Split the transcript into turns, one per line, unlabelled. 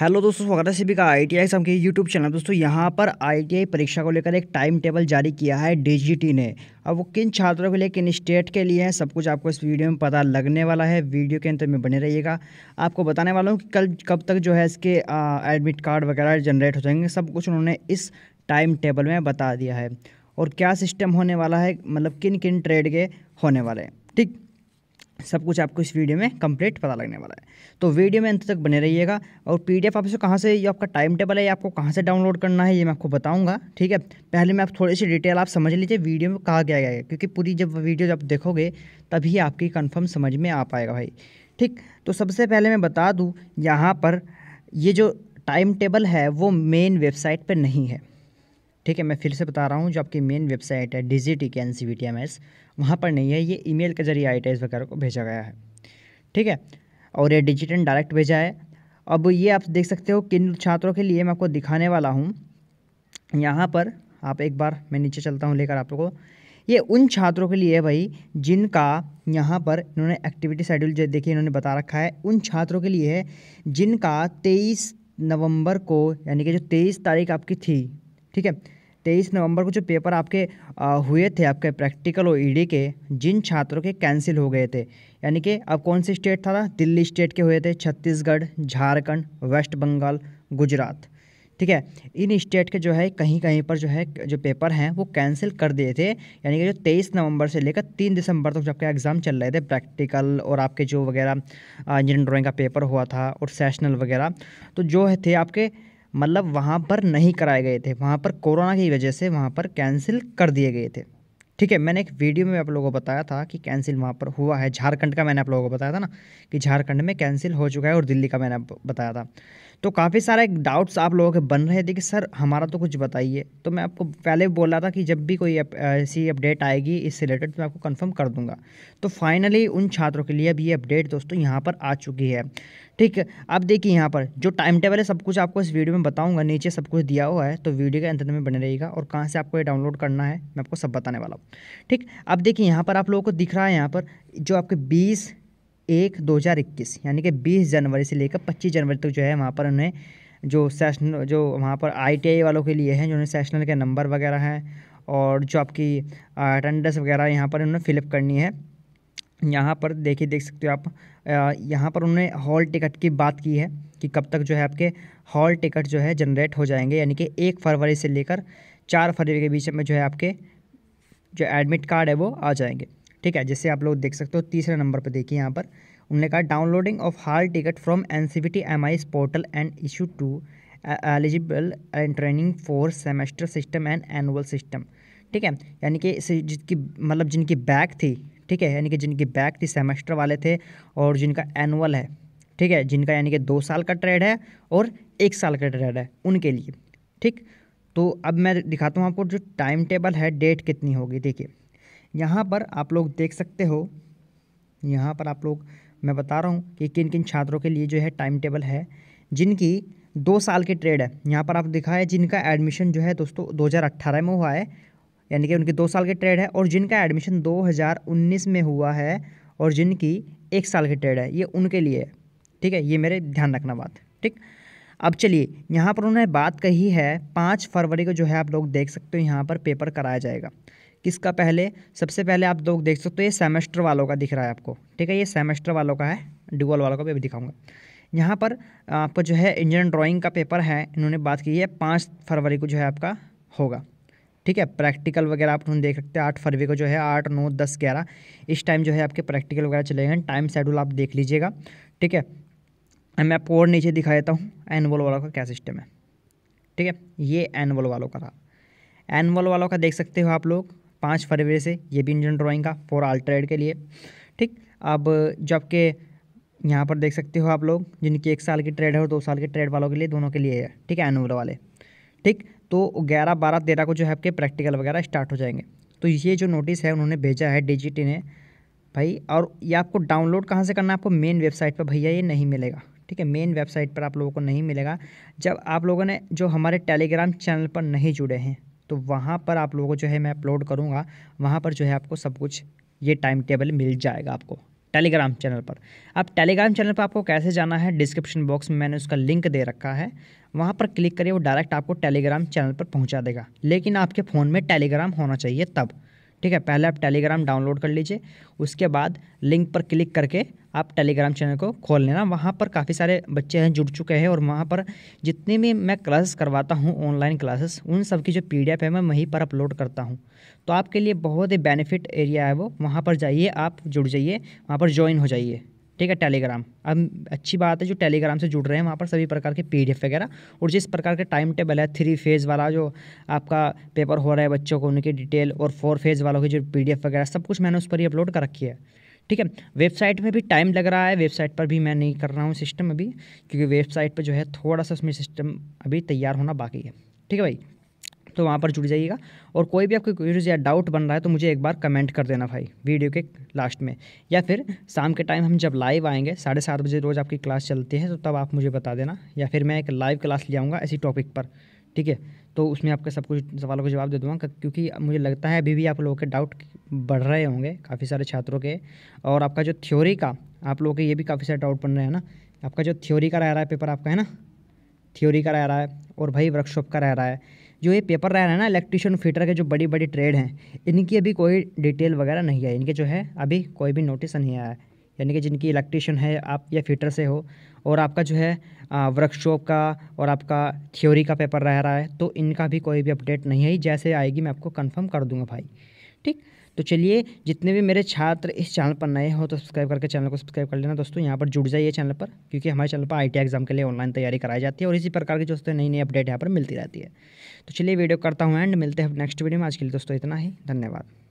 hello दोस्तों स्वागत है सभी का आई टी आई के यूट्यूब चैनल दोस्तों यहाँ पर आईटीआई परीक्षा को लेकर एक टाइम टेबल जारी किया है डीजीटी ने अब वो किन छात्रों के लिए किन स्टेट के लिए है सब कुछ आपको इस वीडियो में पता लगने वाला है वीडियो के अंत में बने रहिएगा आपको बताने वाला हूँ कि कल कब तक जो है इसके एडमिट कार्ड वगैरह जनरेट हो जाएंगे सब कुछ उन्होंने इस टाइम टेबल में बता दिया है और क्या सिस्टम होने वाला है मतलब किन किन ट्रेड के होने वाले हैं ठीक सब कुछ आपको इस वीडियो में कंप्लीट पता लगने वाला है तो वीडियो में अंत तक बने रहिएगा और पी डी एफ आपसे कहाँ से ये आपका टाइम टेबल है या आपको कहाँ से डाउनलोड करना है ये मैं आपको बताऊँगा ठीक है पहले मैं आप थोड़ी सी डिटेल आप समझ लीजिए वीडियो में कहा गया है क्योंकि पूरी जब वीडियो जब देखोगे तभी आपकी कन्फर्म समझ में आ पाएगा भाई ठीक तो सबसे पहले मैं बता दूँ यहाँ पर ये जो टाइम टेबल है वो मेन वेबसाइट पर नहीं है ठीक है मैं फिर से बता रहा हूँ जो आपकी मेन वेबसाइट है डी जी टी के N C B T M S वहाँ पर नहीं है ये ई मेल के जरिए आई वगैरह को भेजा गया है ठीक है और ये डिजिटल डायरेक्ट भेजा है अब ये आप देख सकते हो किन छात्रों के लिए मैं आपको दिखाने वाला हूँ यहाँ पर आप एक बार मैं नीचे चलता हूँ लेकर आप लोगों को ये उन छात्रों के लिए है भाई जिनका यहाँ पर इन्होंने एक्टिविटी शेड्यूल जो देखिए इन्होंने बता रखा है उन छात्रों के लिए है जिनका तेईस नवंबर को यानी कि जो तेईस तारीख आपकी थी ठीक है तेईस नवंबर को जो पेपर आपके आ, हुए थे आपके प्रैक्टिकल और ईडी के जिन छात्रों के कैंसिल हो गए थे यानी कि अब कौन से स्टेट था, था दिल्ली स्टेट के हुए थे छत्तीसगढ़ झारखंड वेस्ट बंगाल गुजरात ठीक है इन स्टेट के जो है कहीं कहीं पर जो है जो पेपर हैं वो कैंसिल कर दिए थे यानी कि जो तेईस नवंबर से लेकर तीन दिसंबर तक तो जो आपके एग्ज़ाम चल रहे थे प्रैक्टिकल और आपके जो वगैरह इंजीनियरिंग ड्राइंग का पेपर हुआ था और सेशनल वगैरह तो जो है थे आपके मतलब वहाँ पर नहीं कराए गए थे वहाँ पर कोरोना की वजह से वहाँ पर कैंसिल कर दिए गए थे ठीक है मैंने एक वीडियो में आप लोगों को बताया था कि कैंसिल वहाँ पर हुआ है झारखंड का मैंने आप लोगों को बताया था ना कि झारखंड में कैंसिल हो चुका है और दिल्ली का मैंने बताया था तो काफ़ी सारे डाउट्स आप लोगों के बन रहे थे कि सर हमारा तो कुछ बताइए तो मैं आपको पहले बोल रहा था कि जब भी कोई ऐसी अपडेट आएगी इससे रिलेटेड तो मैं आपको कन्फर्म कर दूँगा तो फाइनली उन छात्रों के लिए अब ये अपडेट दोस्तों यहाँ पर आ चुकी है ठीक है अब देखिए यहाँ पर जो टाइम टेबल है सब कुछ आपको इस वीडियो में बताऊंगा नीचे सब कुछ दिया हुआ है तो वीडियो के अंत में बने रहेगा और कहाँ से आपको ये डाउनलोड करना है मैं आपको सब बताने वाला हूँ ठीक अब देखिए यहाँ पर आप लोगों को दिख रहा है यहाँ पर जो आपके बीस एक दो हज़ार इक्कीस यानी कि बीस जनवरी से लेकर पच्चीस जनवरी तक जो है वहाँ पर उन्हें जो सेशनल जो वहाँ पर आई वालों के लिए हैं जो सेशनल के नंबर वगैरह हैं और जो आपकी अटेंडेंस वगैरह यहाँ पर उन्होंने फिलअप करनी है यहाँ पर देखिए देख सकते हो आप यहाँ पर उन्होंने हॉल टिकट की बात की है कि कब तक जो है आपके हॉल टिकट जो है जनरेट हो जाएंगे यानी कि एक फरवरी से लेकर चार फरवरी के बीच में जो है आपके जो एडमिट कार्ड है वो आ जाएंगे ठीक है जैसे आप लोग देख सकते हो तीसरे नंबर पर देखिए यहाँ पर उन्होंने कहा downloading of hall ticket from N C B T M I portal and issue to eligible and training for semester system and annual system ठीक है यानी कि जिसकी मतलब जिनकी बैक थी ठीक है यानी कि जिनके बैक थी सेमेस्टर वाले थे और जिनका एनुअल है ठीक है जिनका यानी कि दो साल का ट्रेड है और एक साल का ट्रेड है उनके लिए ठीक तो अब मैं दिखाता हूँ आपको जो टाइम टेबल है डेट कितनी होगी देखिए यहाँ पर आप लोग देख सकते हो यहाँ पर आप लोग मैं बता रहा हूँ कि किन किन छात्रों के लिए जो है टाइम टेबल है जिनकी दो साल की ट्रेड है यहाँ पर आप दिखा है जिनका एडमिशन जो है दोस्तों 2018 में हुआ है यानी कि उनके दो साल के ट्रेड है और जिनका एडमिशन 2019 में हुआ है और जिनकी एक साल की ट्रेड है ये उनके लिए है ठीक है ये मेरे ध्यान रखना बात ठीक अब चलिए यहाँ पर उन्होंने बात कही है पाँच फरवरी को जो है आप लोग देख सकते हो यहाँ पर पेपर कराया जाएगा किसका पहले सबसे पहले आप लोग देख सकते हो ये सेमेस्टर वालों का दिख रहा है आपको ठीक है ये सेमेस्टर वालों का है डुअल वालों का भी दिखाऊंगा यहाँ पर आपका जो है इंजन ड्राइंग का पेपर है इन्होंने बात की है पाँच फरवरी को जो है आपका होगा ठीक है प्रैक्टिकल वगैरह आप देख सकते हैं आठ फरवरी को जो है आठ नौ दस ग्यारह इस टाइम जो है आपके प्रैक्टिकल वगैरह चले गए टाइम शेड्यूल आप देख लीजिएगा ठीक है मैं आपको और नीचे दिखा देता हूँ एनवल वालों का क्या सिस्टम है ठीक है ये एनवल वालों का रहा एनवल वालों का देख सकते हो आप लोग पाँच फरवरी से ये भी इंजन ड्राॅइंग का फोर अल्ट्रेड के लिए ठीक अब जो आपके यहाँ पर देख सकते हो आप लोग जिनकी एक साल की ट्रेड है और दो साल के ट्रेड वालों के लिए दोनों के लिए है ठीक है एनुअल वाले ठीक तो ग्यारह बारह तेरह को जो है आपके प्रैक्टिकल वगैरह स्टार्ट हो जाएंगे तो ये जो नोटिस है उन्होंने भेजा है डी ने भाई और ये आपको डाउनलोड कहाँ से करना है आपको मेन वेबसाइट पर भैया ये नहीं मिलेगा ठीक है मेन वेबसाइट पर आप लोगों को नहीं मिलेगा जब आप लोगों ने जो हमारे टेलीग्राम चैनल पर नहीं जुड़े हैं तो वहाँ पर आप लोगों को जो है मैं अपलोड करूँगा वहाँ पर जो है आपको सब कुछ ये टाइम टेबल मिल जाएगा आपको टेलीग्राम चैनल पर अब टेलीग्राम चैनल पर आपको कैसे जाना है डिस्क्रिप्शन बॉक्स में मैंने उसका लिंक दे रखा है वहाँ पर क्लिक करिए वो डायरेक्ट आपको टेलीग्राम चैनल पर पहुँचा देगा लेकिन आपके फ़ोन में टेलीग्राम होना चाहिए तब ठीक है पहले आप टेलीग्राम डाउनलोड कर लीजिए उसके बाद लिंक पर क्लिक करके आप टेलीग्राम चैनल को खोल लेना वहाँ पर काफ़ी सारे बच्चे हैं जुड़ चुके हैं और वहाँ पर जितने भी मैं क्लासेस करवाता हूँ ऑनलाइन क्लासेस उन सब की जो पी है मैं वहीं पर अपलोड करता हूँ तो आपके लिए बहुत ही बेनिफिट एरिया है वो वहाँ पर जाइए आप जुड़ जाइए वहाँ पर ज्वाइन हो जाइए ठीक है टेलीग्राम अब अच्छी बात है जो टेलीग्राम से जुड़ रहे हैं वहाँ पर सभी प्रकार के पी वगैरह और जिस प्रकार के टाइम टेबल है थ्री फेज़ वाला जो आपका पेपर हो रहा है बच्चों को उनकी डिटेल और फोर फेज़ वालों की जो पी वगैरह सब कुछ मैंने उस पर ही अपलोड कर रखी है ठीक है वेबसाइट में भी टाइम लग रहा है वेबसाइट पर भी मैं नहीं कर रहा हूँ सिस्टम अभी क्योंकि वेबसाइट पर जो है थोड़ा सा उसमें सिस्टम अभी तैयार होना बाकी है ठीक है भाई तो वहाँ पर जुड़ जाइएगा और कोई भी आपको क्वेश्चन या डाउट बन रहा है तो मुझे एक बार कमेंट कर देना भाई वीडियो के लास्ट में या फिर शाम के टाइम हम जब लाइव आएंगे साढ़े सात बजे रोज़ आपकी क्लास चलती है तो तब आप मुझे बता देना या फिर मैं एक लाइव क्लास ले आऊँगा ऐसी टॉपिक पर ठीक है तो उसमें आपके सब कुछ सवालों का जवाब दे दूँगा क्योंकि मुझे लगता है अभी भी आप लोगों के डाउट बढ़ रहे होंगे काफ़ी सारे छात्रों के और आपका जो थ्योरी का आप लोगों के ये भी काफ़ी सारे डाउट बन रहे हैं ना आपका जो थ्योरी का रह रहा है पेपर आपका है ना थ्योरी का रह रहा है और भाई वर्कशॉप का रह रहा है जो ये पेपर रैन है ना इलेक्ट्रिशियन फिटर के जो बड़ी बड़ी ट्रेड हैं इनकी अभी कोई डिटेल वगैरह नहीं आई इनके जो है अभी कोई भी नोटिस नहीं आया है यानी कि जिनकी इलेक्ट्रिशियन है आप या फिटर से हो और आपका जो है वर्कशॉप का और आपका थ्योरी का पेपर रह रहा है तो इनका भी कोई भी अपडेट नहीं है जैसे आएगी मैं आपको कन्फर्म कर दूँगा भाई ठीक तो चलिए जितने भी मेरे छात्र इस चैनल पर नए हो तो सब्सक्राइब करके चैनल को सब्सक्राइब कर लेना दोस्तों यहाँ पर जुड़ जाइए चैनल पर क्योंकि हमारे चैनल पर आई एग्जाम के लिए ऑनलाइन तैयारी कराई जाती है और इसी प्रकार की दोस्तों नई नई अपडेट यहाँ पर मिलती रहती है तो चलिए वीडियो करता हूँ एंड मिलते हैं नेक्स्ट वीडियो में आज के लिए दोस्तों इतना ही धन्यवाद